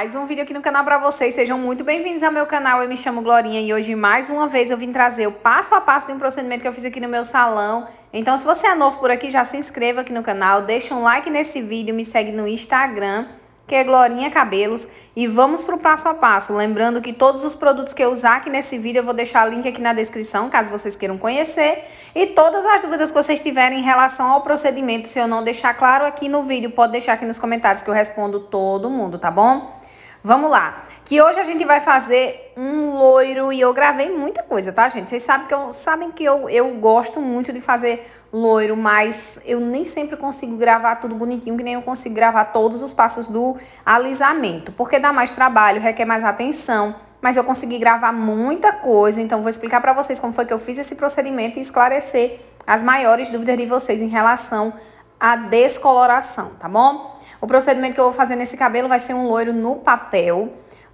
mais um vídeo aqui no canal para vocês. Sejam muito bem-vindos ao meu canal. Eu me chamo Glorinha e hoje, mais uma vez, eu vim trazer o passo a passo de um procedimento que eu fiz aqui no meu salão. Então, se você é novo por aqui, já se inscreva aqui no canal, deixa um like nesse vídeo, me segue no Instagram, que é Glorinha Cabelos. E vamos pro passo a passo. Lembrando que todos os produtos que eu usar aqui nesse vídeo, eu vou deixar o link aqui na descrição, caso vocês queiram conhecer. E todas as dúvidas que vocês tiverem em relação ao procedimento, se eu não deixar claro aqui no vídeo, pode deixar aqui nos comentários que eu respondo todo mundo, tá bom? Vamos lá, que hoje a gente vai fazer um loiro e eu gravei muita coisa, tá, gente? Vocês sabem que eu, sabem que eu, eu gosto muito de fazer loiro, mas eu nem sempre consigo gravar tudo bonitinho, que nem eu consigo gravar todos os passos do alisamento, porque dá mais trabalho, requer mais atenção, mas eu consegui gravar muita coisa, então vou explicar para vocês como foi que eu fiz esse procedimento e esclarecer as maiores dúvidas de vocês em relação à descoloração, tá bom? O procedimento que eu vou fazer nesse cabelo vai ser um loiro no papel.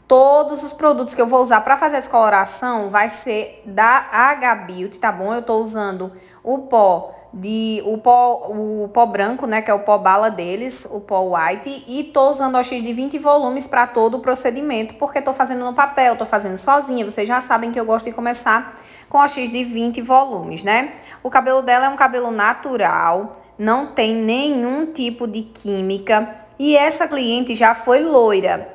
Todos os produtos que eu vou usar para fazer a descoloração vai ser da Agabilt, tá bom? Eu tô usando o pó de o pó, o pó branco, né, que é o pó bala deles, o pó white, e tô usando OX de 20 volumes para todo o procedimento, porque tô fazendo no papel, tô fazendo sozinha, vocês já sabem que eu gosto de começar com OX de 20 volumes, né? O cabelo dela é um cabelo natural, não tem nenhum tipo de química e essa cliente já foi loira.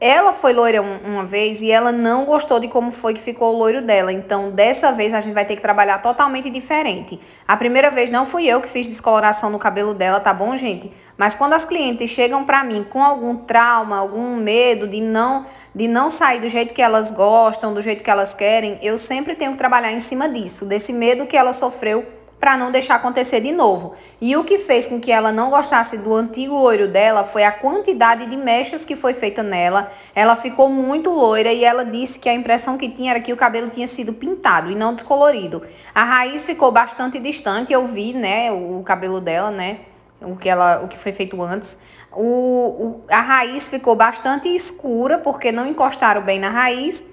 Ela foi loira uma vez e ela não gostou de como foi que ficou o loiro dela. Então, dessa vez a gente vai ter que trabalhar totalmente diferente. A primeira vez não fui eu que fiz descoloração no cabelo dela, tá bom, gente? Mas quando as clientes chegam para mim com algum trauma, algum medo de não de não sair do jeito que elas gostam, do jeito que elas querem, eu sempre tenho que trabalhar em cima disso, desse medo que ela sofreu para não deixar acontecer de novo. E o que fez com que ela não gostasse do antigo loiro dela foi a quantidade de mechas que foi feita nela. Ela ficou muito loira e ela disse que a impressão que tinha era que o cabelo tinha sido pintado e não descolorido. A raiz ficou bastante distante, eu vi, né, o cabelo dela, né? o que, ela, o que foi feito antes. O, o, a raiz ficou bastante escura, porque não encostaram bem na raiz.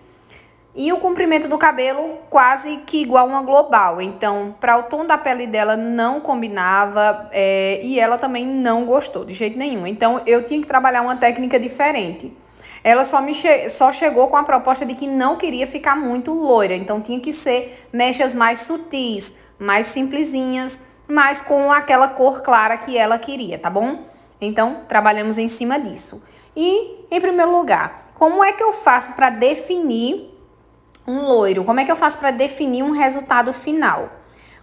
E o comprimento do cabelo quase que igual uma global. Então, para o tom da pele dela não combinava é, e ela também não gostou de jeito nenhum. Então, eu tinha que trabalhar uma técnica diferente. Ela só, me che só chegou com a proposta de que não queria ficar muito loira. Então, tinha que ser mechas mais sutis, mais simplesinhas, mas com aquela cor clara que ela queria, tá bom? Então, trabalhamos em cima disso. E, em primeiro lugar, como é que eu faço para definir um loiro? Como é que eu faço para definir um resultado final?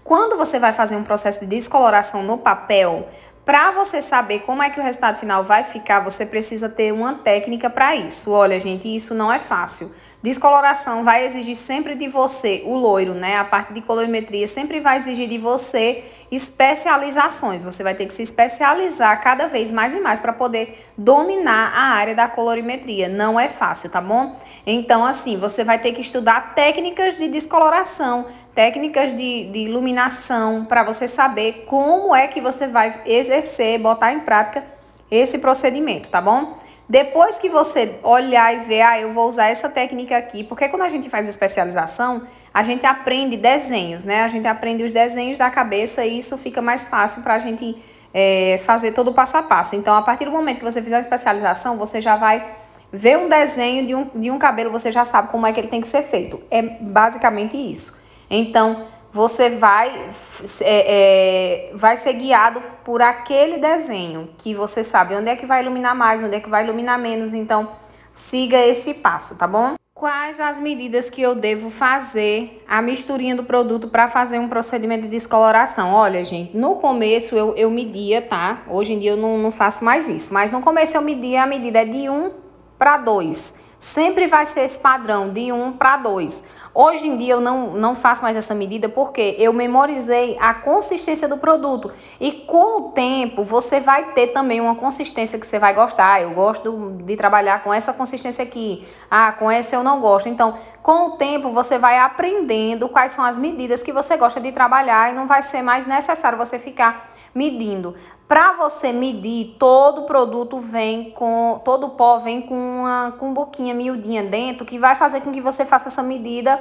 Quando você vai fazer um processo de descoloração no papel, para você saber como é que o resultado final vai ficar, você precisa ter uma técnica para isso. Olha, gente, isso não é fácil. Descoloração vai exigir sempre de você, o loiro, né? A parte de colorimetria sempre vai exigir de você especializações. Você vai ter que se especializar cada vez mais e mais para poder dominar a área da colorimetria. Não é fácil, tá bom? Então, assim, você vai ter que estudar técnicas de descoloração, técnicas de, de iluminação, para você saber como é que você vai exercer, botar em prática esse procedimento, tá bom? Depois que você olhar e ver, ah, eu vou usar essa técnica aqui, porque quando a gente faz especialização, a gente aprende desenhos, né? A gente aprende os desenhos da cabeça e isso fica mais fácil para a gente é, fazer todo o passo a passo. Então, a partir do momento que você fizer uma especialização, você já vai ver um desenho de um, de um cabelo, você já sabe como é que ele tem que ser feito. É basicamente isso. Então, você vai, é, é, vai ser guiado por aquele desenho que você sabe onde é que vai iluminar mais, onde é que vai iluminar menos. Então, siga esse passo, tá bom? Quais as medidas que eu devo fazer a misturinha do produto para fazer um procedimento de descoloração? Olha, gente, no começo eu, eu media, tá? Hoje em dia eu não, não faço mais isso, mas no começo eu media, a medida é de 1 para 2. Sempre vai ser esse padrão de 1 para 2. Hoje em dia eu não, não faço mais essa medida porque eu memorizei a consistência do produto. E com o tempo você vai ter também uma consistência que você vai gostar. Eu gosto de trabalhar com essa consistência aqui. Ah, com essa eu não gosto. Então, com o tempo você vai aprendendo quais são as medidas que você gosta de trabalhar e não vai ser mais necessário você ficar medindo. Para você medir, todo produto vem com, todo pó vem com uma cumbuquinha miudinha dentro, que vai fazer com que você faça essa medida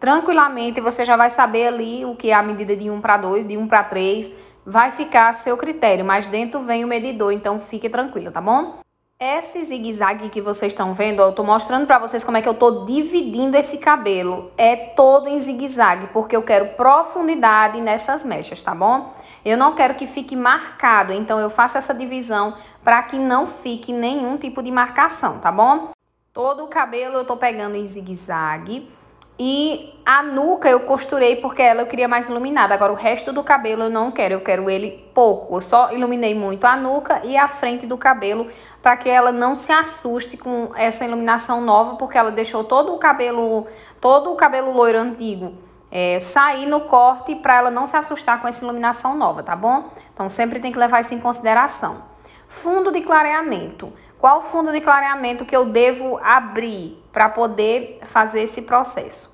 tranquilamente, você já vai saber ali o que é a medida de 1 para 2, de 1 para 3, vai ficar a seu critério, mas dentro vem o medidor, então fique tranquila, tá bom? Esse zigue-zague que vocês estão vendo, ó, eu tô mostrando para vocês como é que eu tô dividindo esse cabelo. É todo em zigue-zague, porque eu quero profundidade nessas mechas, tá bom? Eu não quero que fique marcado, então eu faço essa divisão para que não fique nenhum tipo de marcação, tá bom? Todo o cabelo eu tô pegando em zigue-zague. E a nuca eu costurei porque ela eu queria mais iluminada. Agora o resto do cabelo eu não quero, eu quero ele pouco. Eu só iluminei muito a nuca e a frente do cabelo para que ela não se assuste com essa iluminação nova, porque ela deixou todo o cabelo, todo o cabelo loiro antigo é, sair no corte para ela não se assustar com essa iluminação nova, tá bom? Então sempre tem que levar isso em consideração. Fundo de clareamento. Qual fundo de clareamento que eu devo abrir para poder fazer esse processo?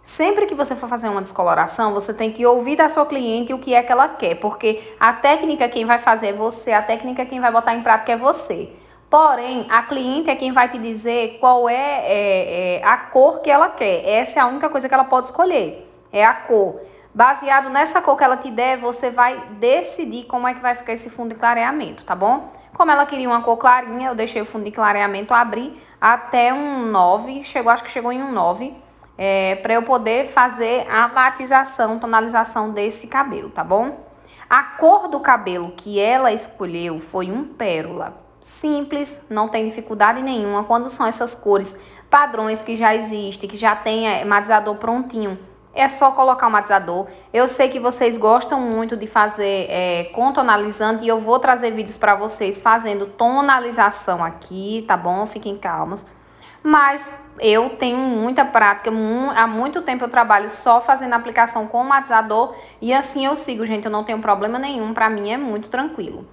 Sempre que você for fazer uma descoloração, você tem que ouvir da sua cliente o que é que ela quer, porque a técnica quem vai fazer é você, a técnica quem vai botar em prática é você. Porém, a cliente é quem vai te dizer qual é, é, é a cor que ela quer. Essa é a única coisa que ela pode escolher é a cor. Baseado nessa cor que ela te der, você vai decidir como é que vai ficar esse fundo de clareamento, tá bom? Como ela queria uma cor clarinha, eu deixei o fundo de clareamento abrir até um 9, chegou, acho que chegou em um 9, é, para eu poder fazer a matização, tonalização desse cabelo, tá bom? A cor do cabelo que ela escolheu foi um pérola. Simples, não tem dificuldade nenhuma. Quando são essas cores padrões que já existem, que já tem é, matizador prontinho, é só colocar um matizador. Eu sei que vocês gostam muito de fazer é, com tonalizante e eu vou trazer vídeos para vocês fazendo tonalização aqui, tá bom? Fiquem calmos. Mas eu tenho muita prática, há muito tempo eu trabalho só fazendo aplicação com matizador e assim eu sigo, gente, eu não tenho problema nenhum, para mim é muito tranquilo.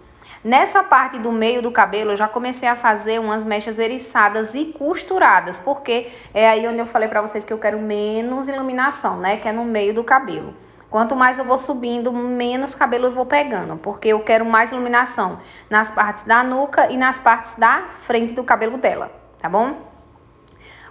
Nessa parte do meio do cabelo, eu já comecei a fazer umas mechas eriçadas e costuradas, porque é aí onde eu falei para vocês que eu quero menos iluminação, né? Que é no meio do cabelo. Quanto mais eu vou subindo, menos cabelo eu vou pegando, porque eu quero mais iluminação nas partes da nuca e nas partes da frente do cabelo dela, tá bom?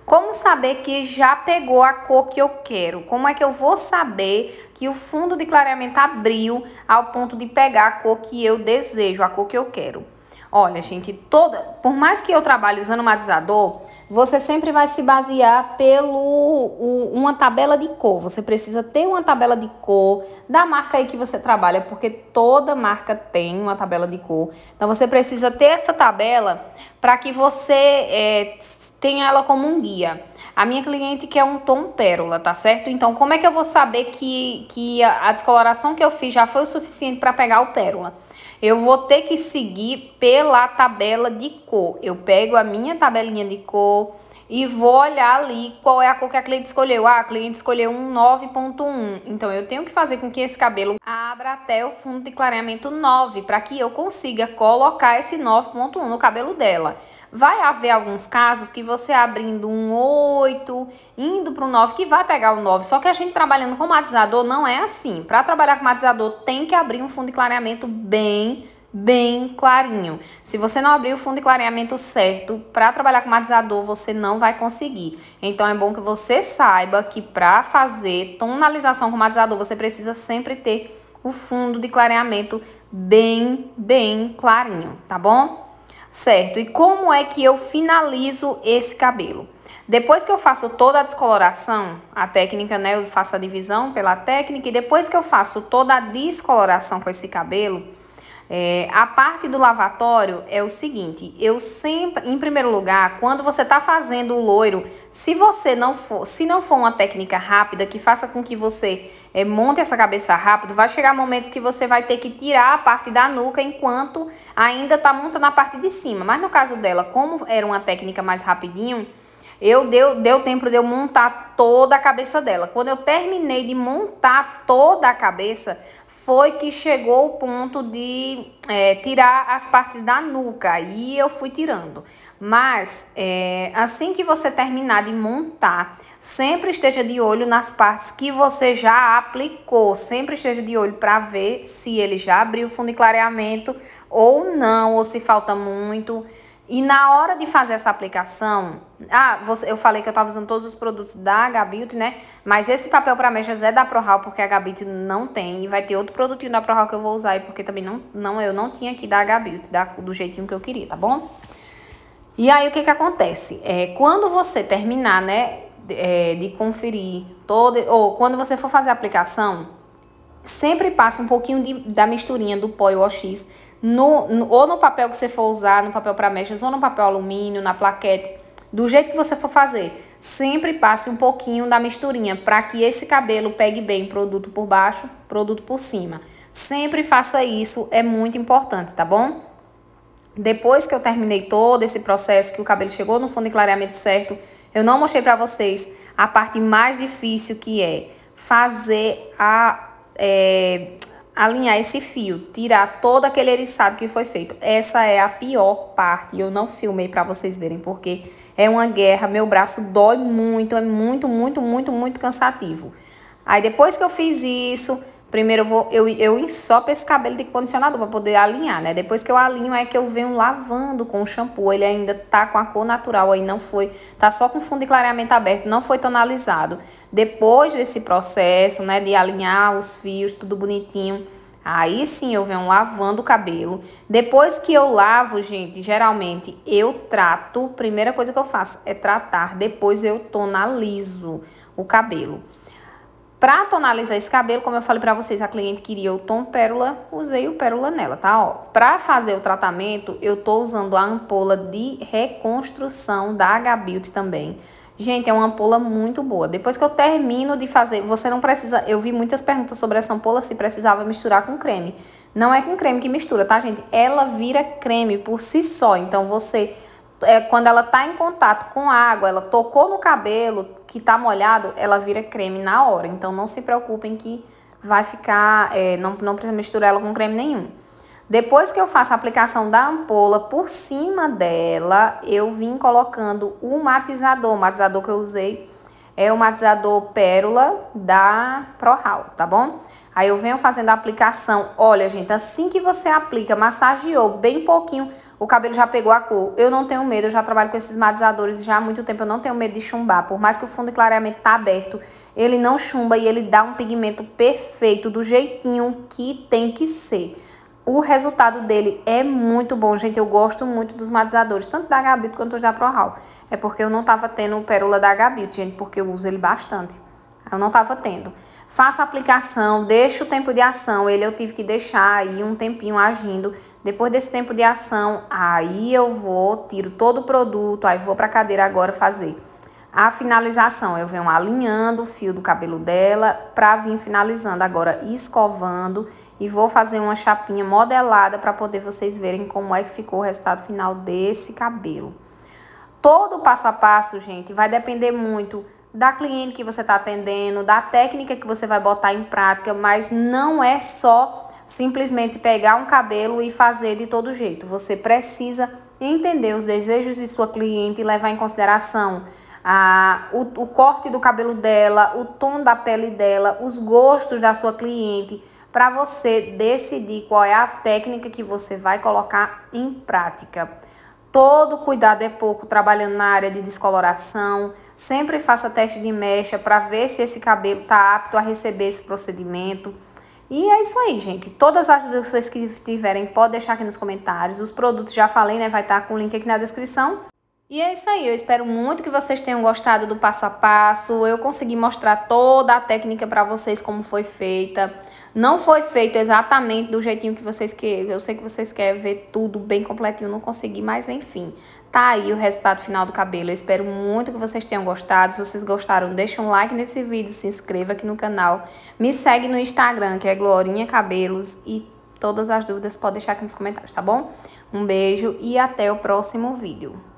Como saber que já pegou a cor que eu quero? Como é que eu vou saber que o fundo de clareamento abriu ao ponto de pegar a cor que eu desejo, a cor que eu quero. Olha, gente, toda, por mais que eu trabalhe usando matizador, você sempre vai se basear pelo o, uma tabela de cor. Você precisa ter uma tabela de cor da marca aí que você trabalha, porque toda marca tem uma tabela de cor. Então você precisa ter essa tabela para que você é, tenha ela como um guia. A minha cliente quer um tom pérola, tá certo? Então, como é que eu vou saber que, que a descoloração que eu fiz já foi o suficiente para pegar o pérola? Eu vou ter que seguir pela tabela de cor. Eu pego a minha tabelinha de cor e vou olhar ali qual é a cor que a cliente escolheu. Ah, a cliente escolheu um 9.1. Então, eu tenho que fazer com que esse cabelo abra até o fundo de clareamento 9, para que eu consiga colocar esse 9.1 no cabelo dela. Vai haver alguns casos que você abrindo um 8, indo para o 9, que vai pegar o 9. Só que a gente trabalhando com matizador não é assim. Para trabalhar com matizador tem que abrir um fundo de clareamento bem bem clarinho. Se você não abrir o fundo de clareamento certo para trabalhar com matizador, você não vai conseguir. Então é bom que você saiba que para fazer tonalização com matizador, você precisa sempre ter o fundo de clareamento bem, bem clarinho, tá bom? Certo, e como é que eu finalizo esse cabelo? Depois que eu faço toda a descoloração, a técnica, né, eu faço a divisão pela técnica, e depois que eu faço toda a descoloração com esse cabelo, é, a parte do lavatório é o seguinte, eu sempre, em primeiro lugar, quando você está fazendo o loiro, se você não for, se não for uma técnica rápida que faça com que você é, monte essa cabeça rápido, vai chegar momentos que você vai ter que tirar a parte da nuca enquanto ainda tá montando a parte de cima. Mas no caso dela, como era uma técnica mais rapidinho, eu deu, deu tempo de eu montar toda a cabeça dela. Quando eu terminei de montar toda a cabeça, foi que chegou o ponto de é, tirar as partes da nuca. E eu fui tirando. Mas é, assim que você terminar de montar, sempre esteja de olho nas partes que você já aplicou. Sempre esteja de olho para ver se ele já abriu o fundo de clareamento ou não, ou se falta muito. E na hora de fazer essa aplicação, ah, você, eu falei que eu estava usando todos os produtos da Gabilt, né? Mas esse papel para mechas é da ProHal, porque a Gabilt não tem. E vai ter outro produtinho da ProHal que eu vou usar aí, porque também não, não eu não tinha aqui da Gabilt, da, do jeitinho que eu queria, tá bom? E aí o que, que acontece? É, quando você terminar, né, é, de conferir todo, ou quando você for fazer a aplicação, sempre passe um pouquinho de, da misturinha do pó e o OX no, no, ou no papel que você for usar, no papel para mechas, ou no papel alumínio, na plaquete, do jeito que você for fazer. Sempre passe um pouquinho da misturinha para que esse cabelo pegue bem produto por baixo, produto por cima. Sempre faça isso, é muito importante, tá bom? Depois que eu terminei todo esse processo, que o cabelo chegou no fundo de clareamento certo, eu não mostrei para vocês a parte mais difícil que é fazer a... É, alinhar esse fio, tirar todo aquele eriçado que foi feito. Essa é a pior parte. Eu não filmei para vocês verem porque é uma guerra, meu braço dói muito, é muito, muito, muito, muito cansativo. Aí depois que eu fiz isso, Primeiro eu vou, eu, eu ensopo esse cabelo de condicionador para poder alinhar, né? Depois que eu alinho é que eu venho lavando com o shampoo. Ele ainda tá com a cor natural aí, não foi, tá só com fundo de clareamento aberto, não foi tonalizado. Depois desse processo, né, de alinhar os fios, tudo bonitinho, Aí sim eu venho lavando o cabelo. Depois que eu lavo, gente, geralmente eu trato. Primeira coisa que eu faço é tratar, depois eu tonalizo o cabelo. Pra tonalizar esse cabelo, como eu falei pra vocês, a cliente queria o tom pérola, usei o pérola nela, tá? Ó, pra fazer o tratamento, eu tô usando a ampola de reconstrução da Agabilt também. Gente, é uma ampola muito boa. Depois que eu termino de fazer, você não precisa... Eu vi muitas perguntas sobre essa ampola, se precisava misturar com creme. Não é com creme que mistura, tá, gente? Ela vira creme por si só, então você é, quando ela está em contato com água, ela tocou no cabelo que está molhado, ela vira creme na hora. Então não se preocupem que vai ficar, é, não, não precisa misturar ela com creme nenhum. Depois que eu faço a aplicação da ampola por cima dela, eu vim colocando o matizador. O matizador que eu usei é o matizador Pérola da ProHal, tá bom? Aí eu venho fazendo a aplicação. Olha, gente, assim que você aplica, massageou bem pouquinho, o cabelo já pegou a cor. Eu não tenho medo, eu já trabalho com esses matizadores já há muito tempo, eu não tenho medo de chumbar. Por mais que o fundo de clareamento tá aberto, ele não chumba e ele dá um pigmento perfeito, do jeitinho que tem que ser. O resultado dele é muito bom, gente. Eu gosto muito dos matizadores, tanto da Gabi quanto da ProHal. É porque eu não tava tendo pérola da Gabi, gente, porque eu uso ele bastante. Eu não tava tendo. Faça a aplicação, deixa o tempo de ação. Ele eu tive que deixar aí um tempinho agindo depois desse tempo de ação, aí eu vou, tiro todo o produto, aí vou para a cadeira agora fazer a finalização. Eu venho alinhando o fio do cabelo dela para vir finalizando agora escovando e vou fazer uma chapinha modelada para poder vocês verem como é que ficou o resultado final desse cabelo. Todo o passo a passo, gente, vai depender muito da cliente que você está atendendo, da técnica que você vai botar em prática, mas não é só simplesmente pegar um cabelo e fazer de todo jeito. Você precisa entender os desejos de sua cliente e levar em consideração a o, o corte do cabelo dela, o tom da pele dela, os gostos da sua cliente, para você decidir qual é a técnica que você vai colocar em prática. Todo cuidado é pouco trabalhando na área de descoloração. Sempre faça teste de mecha para ver se esse cabelo está apto a receber esse procedimento. E é isso aí, gente. Todas as dúvidas que vocês tiverem, pode deixar aqui nos comentários. Os produtos, já falei, né? Vai estar tá com o link aqui na descrição. E é isso aí, eu espero muito que vocês tenham gostado do passo a passo. Eu consegui mostrar toda a técnica para vocês como foi feita. Não foi feito exatamente do jeitinho que vocês querem. Eu sei que vocês querem ver tudo bem completinho, não consegui, mas enfim tá aí o resultado final do cabelo. Eu espero muito que vocês tenham gostado. Se vocês gostaram, deixa um like nesse vídeo, se inscreva aqui no canal. Me segue no Instagram, que é Glorinha Cabelos. E todas as dúvidas pode deixar aqui nos comentários, tá bom? Um beijo e até o próximo vídeo.